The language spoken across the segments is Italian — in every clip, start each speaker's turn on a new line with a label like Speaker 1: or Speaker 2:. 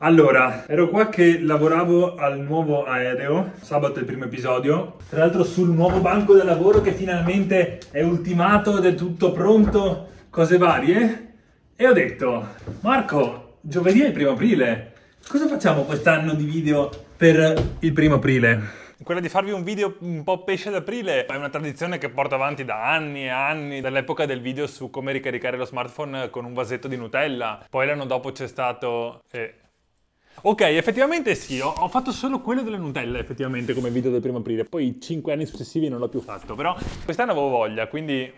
Speaker 1: Allora, ero qua che lavoravo al nuovo aereo, sabato è il primo episodio, tra l'altro sul nuovo banco del lavoro che finalmente è ultimato ed è tutto pronto, cose varie, e ho detto, Marco, giovedì è il primo aprile, cosa facciamo quest'anno di video per il primo aprile? Quella di farvi un video un po' pesce d'aprile è una tradizione che porto avanti da anni e anni, dall'epoca del video su come ricaricare lo smartphone con un vasetto di Nutella. Poi l'anno dopo c'è stato... Eh, Ok, effettivamente sì, ho, ho, fatto solo quello delle Nutella effettivamente come video del primo aprile, poi cinque anni successivi non l'ho più fatto, però quest'anno avevo voglia, quindi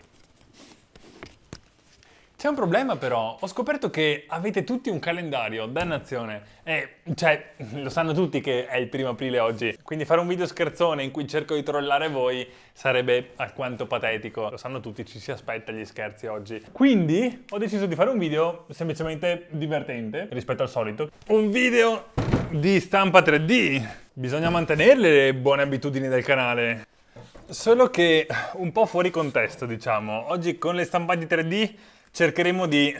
Speaker 1: c'è un problema però, ho scoperto che avete tutti un calendario, dannazione. E, cioè, lo sanno tutti che è il primo aprile oggi. Quindi fare un video scherzone in cui cerco di trollare voi sarebbe alquanto patetico. Lo sanno tutti, ci si aspetta gli scherzi oggi. Quindi ho deciso di fare un video semplicemente divertente rispetto al solito. Un video di stampa 3D. Bisogna mantenerle le buone abitudini del canale. Solo che un po' fuori contesto, diciamo. Oggi con le stampanti 3D cercheremo di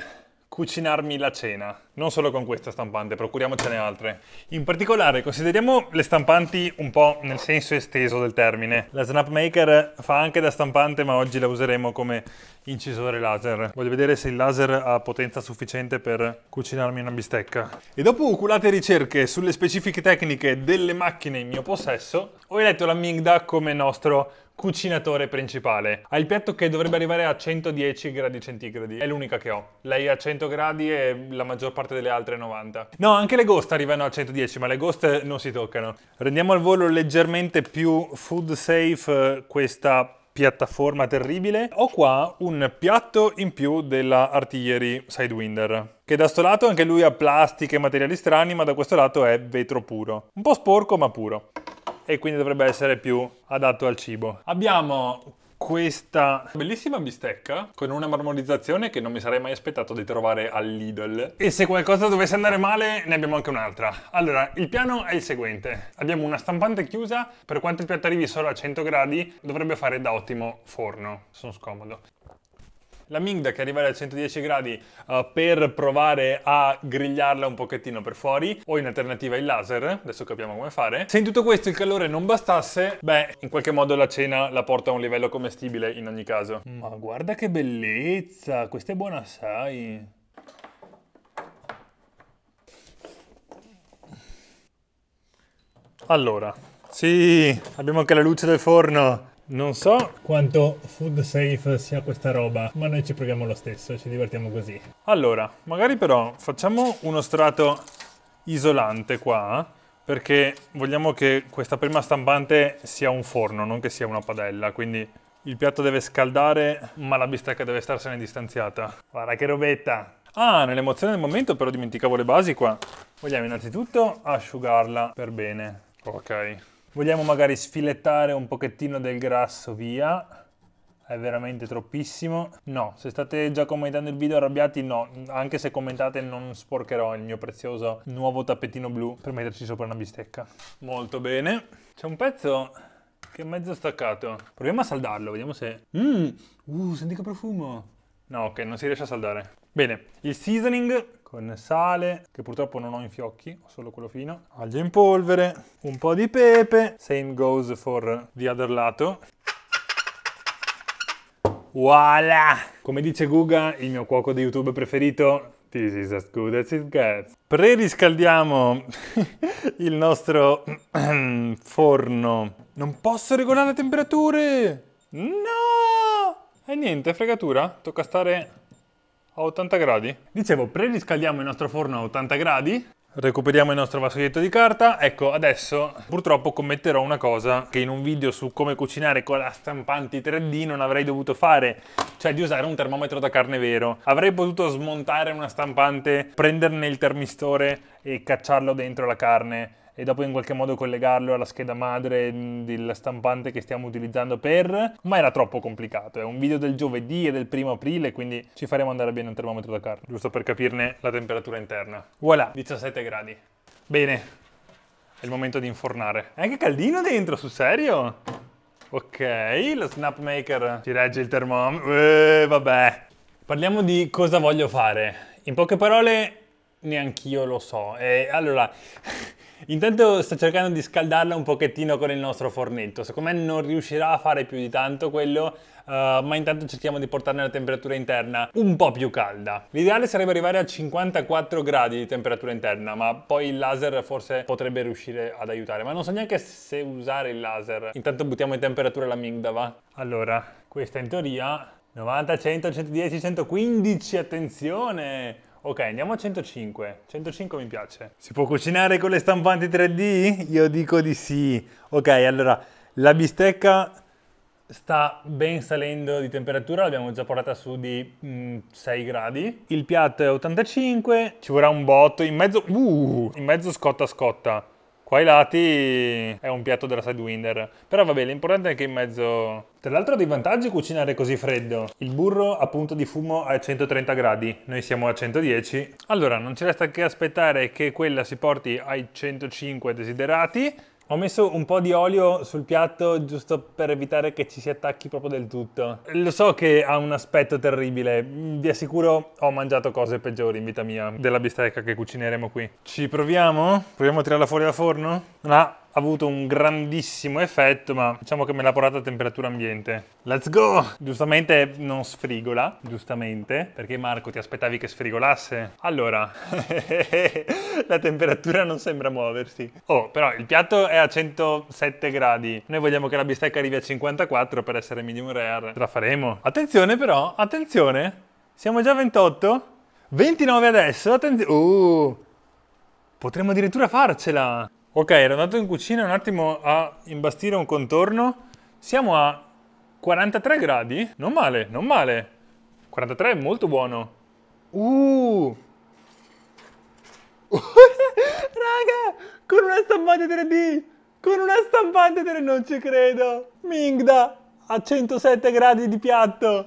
Speaker 1: cucinarmi la cena. Non solo con questa stampante, procuriamocene altre. In particolare consideriamo le stampanti un po' nel senso esteso del termine. La Snapmaker fa anche da stampante ma oggi la useremo come incisore laser. Voglio vedere se il laser ha potenza sufficiente per cucinarmi una bistecca. E dopo oculate ricerche sulle specifiche tecniche delle macchine in mio possesso, ho eletto la Mingda come nostro cucinatore principale. Ha il piatto che dovrebbe arrivare a 110 gradi centigradi. È l'unica che ho. Lei a 100 gradi e la maggior parte delle altre 90. No, anche le ghost arrivano a 110, ma le ghost non si toccano. Rendiamo al volo leggermente più food safe eh, questa piattaforma terribile. Ho qua un piatto in più della artiglieri Sidewinder che da sto lato anche lui ha plastiche e materiali strani, ma da questo lato è vetro puro. Un po' sporco, ma puro e quindi dovrebbe essere più adatto al cibo. Abbiamo questa bellissima bistecca con una marmorizzazione che non mi sarei mai aspettato di trovare al Lidl e se qualcosa dovesse andare male ne abbiamo anche un'altra allora il piano è il seguente abbiamo una stampante chiusa per quanto il piatto arrivi solo a 100 gradi dovrebbe fare da ottimo forno sono scomodo la Mingda che arriverà a 110 gradi uh, per provare a grigliarla un pochettino per fuori o in alternativa il laser, adesso capiamo come fare. Se in tutto questo il calore non bastasse, beh, in qualche modo la cena la porta a un livello commestibile in ogni caso. Ma guarda che bellezza, questa è buona sai Allora, sì, abbiamo anche la luce del forno. Non so quanto food safe sia questa roba, ma noi ci proviamo lo stesso, ci divertiamo così. Allora, magari però facciamo uno strato isolante qua, perché vogliamo che questa prima stampante sia un forno, non che sia una padella, quindi il piatto deve scaldare, ma la bistecca deve starsene distanziata. Guarda che robetta! Ah, nell'emozione del momento però dimenticavo le basi qua. Vogliamo innanzitutto asciugarla per bene. Ok, Vogliamo magari sfilettare un pochettino del grasso via. È veramente troppissimo. No, se state già commentando il video arrabbiati, no. Anche se commentate non sporcherò il mio prezioso nuovo tappetino blu per metterci sopra una bistecca. Molto bene. C'è un pezzo che è mezzo staccato. Proviamo a saldarlo, vediamo se... Mmm, uh, senti che profumo. No, ok, non si riesce a saldare. Bene, il seasoning con sale, che purtroppo non ho in fiocchi, ho solo quello fino, aglio in polvere, un po' di pepe, same goes for the other lato. Voilà! Come dice Guga, il mio cuoco di YouTube preferito, this is as good as it gets. Preriscaldiamo il nostro forno. Non posso regolare le temperature! No! E niente, fregatura, tocca stare a 80 gradi. Dicevo, preriscaldiamo il nostro forno a 80 gradi, recuperiamo il nostro vassoietto di carta. Ecco, adesso purtroppo commetterò una cosa che in un video su come cucinare con la stampante 3D non avrei dovuto fare, cioè di usare un termometro da carne vero. Avrei potuto smontare una stampante, prenderne il termistore e cacciarlo dentro la carne e dopo in qualche modo collegarlo alla scheda madre mm, della stampante che stiamo utilizzando per, ma era troppo complicato. È un video del giovedì e del primo aprile, quindi ci faremo andare bene un termometro da carne, giusto per capirne la temperatura interna. Voilà, 17 gradi. Bene, è il momento di infornare. È eh, anche caldino dentro, sul serio? Ok, lo snap maker ci regge il termometro. Eh, vabbè. Parliamo di cosa voglio fare. In poche parole, Neanch'io lo so. E allora, intanto sto cercando di scaldarla un pochettino con il nostro fornetto. Secondo me non riuscirà a fare più di tanto quello, uh, ma intanto cerchiamo di portarne la temperatura interna un po' più calda. L'ideale sarebbe arrivare a 54 gradi di temperatura interna, ma poi il laser forse potrebbe riuscire ad aiutare. Ma non so neanche se usare il laser. Intanto buttiamo in temperatura l'amigdava. Allora, questa in teoria... 90, 100, 110, 115, attenzione! Ok, andiamo a 105. 105 mi piace. Si può cucinare con le stampanti 3D? Io dico di sì. Ok, allora, la bistecca sta ben salendo di temperatura, l'abbiamo già portata su di mh, mm, 6 gradi. Il piatto è 85, ci vorrà un botto, in mezzo... Uh, in mezzo scotta scotta. Qua ai lati è un piatto della Sidewinder. Però vabbè, l'importante è che in mezzo... Tra l'altro ha dei vantaggi cucinare così freddo. Il burro a punto di fumo è a 130 gradi, noi siamo a 110. Allora, non ci resta che aspettare che quella si porti ai 105 desiderati ho messo un po' di olio sul piatto giusto per evitare che ci si attacchi proprio del tutto. Lo so che ha un aspetto terribile, vi assicuro ho mangiato cose peggiori in vita mia della bistecca che cucineremo qui. Ci proviamo? Proviamo a tirarla fuori dal forno? No, avuto un grandissimo effetto, ma diciamo che me l'ha portata a temperatura ambiente. Let's go! Giustamente non sfrigola, giustamente, perché Marco ti aspettavi che sfrigolasse? Allora, la temperatura non sembra muoversi. Oh, però il piatto è a 107 gradi. Noi vogliamo che la bistecca arrivi a 54 per essere medium rare. Ce la faremo. Attenzione però, attenzione! Siamo già a 28? 29 adesso, attenzione! Uh! Potremmo addirittura farcela! Ok, ero andato in cucina un attimo a imbastire un contorno. Siamo a 43 gradi? Non male, non male. 43 è molto buono. Uh! Raga, con una stampante 3D! Con una stampante 3D, non ci credo! Mingda, a 107 gradi di piatto!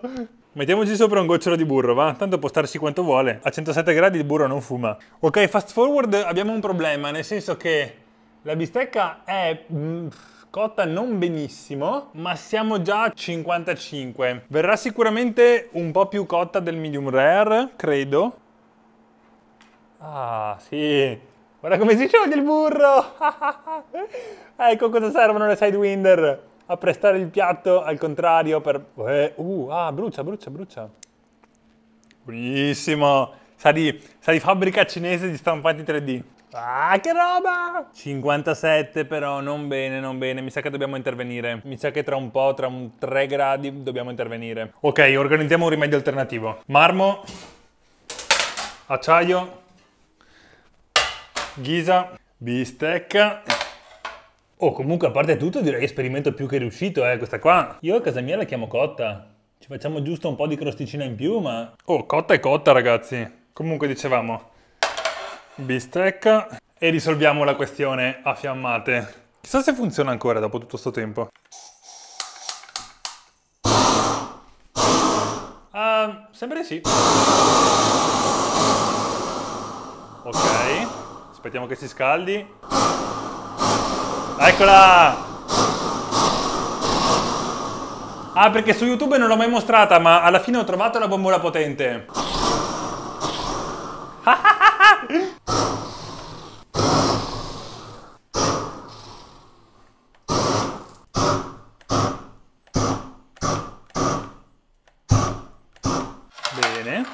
Speaker 1: Mettiamoci sopra un gocciolo di burro, va? Tanto può starsi quanto vuole. A 107 gradi il burro non fuma. Ok, fast forward abbiamo un problema, nel senso che la bistecca è mm, cotta non benissimo, ma siamo già a 55. Verrà sicuramente un po' più cotta del medium rare, credo. Ah, sì. Guarda come si scioglie il burro! ecco cosa servono le sidewinder. A prestare il piatto al contrario per... Eh, uh, ah, brucia, brucia, brucia. Buonissimo. Sa di, sa di fabbrica cinese di stampanti 3D. Ah, che roba! 57 però, non bene, non bene. Mi sa che dobbiamo intervenire. Mi sa che tra un po', tra un 3 gradi, dobbiamo intervenire. Ok, organizziamo un rimedio alternativo. Marmo, acciaio, ghisa, bistecca. Oh, comunque, a parte tutto, direi che esperimento più che riuscito, eh, questa qua. Io a casa mia la chiamo cotta. Ci facciamo giusto un po' di crosticina in più, ma... Oh, cotta è cotta, ragazzi. Comunque, dicevamo, bistecca e risolviamo la questione a fiammate. Chissà se funziona ancora dopo tutto questo tempo. Uh, sembra di sì. Ok, aspettiamo che si scaldi. Eccola! Ah, perché su YouTube non l'ho mai mostrata, ma alla fine ho trovato la bombola potente. bene.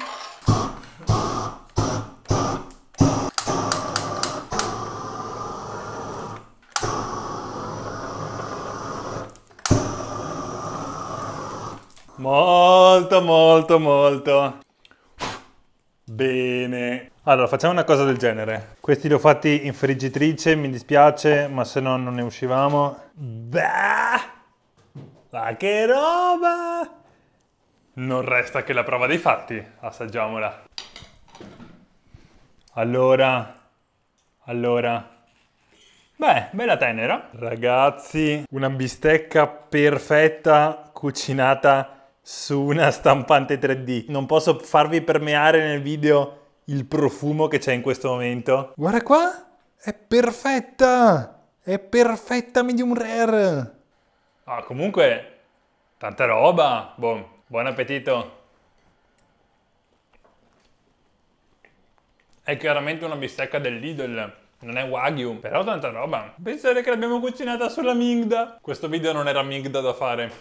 Speaker 1: Molto, molto, molto. Bene. Allora, facciamo una cosa del genere. Questi li ho fatti in friggitrice, mi dispiace, ma se no non ne uscivamo. Bah! Ma che roba! Non resta che la prova dei fatti, assaggiamola. Allora, allora, beh, bella tenera. Ragazzi, una bistecca perfetta cucinata su una stampante 3D. Non posso farvi permeare nel video il profumo che c'è in questo momento. Guarda qua, è perfetta, è perfetta medium rare. Ah, comunque, tanta roba, boh, Buon appetito! È chiaramente una bistecca del Lidl, non è Wagyu, però tanta roba. Pensare che l'abbiamo cucinata sulla Migda. Questo video non era Migda da fare.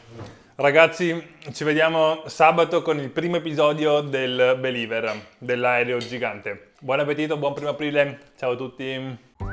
Speaker 1: Ragazzi, ci vediamo sabato con il primo episodio del Believer, dell'aereo gigante. Buon appetito, buon primo aprile, ciao a tutti!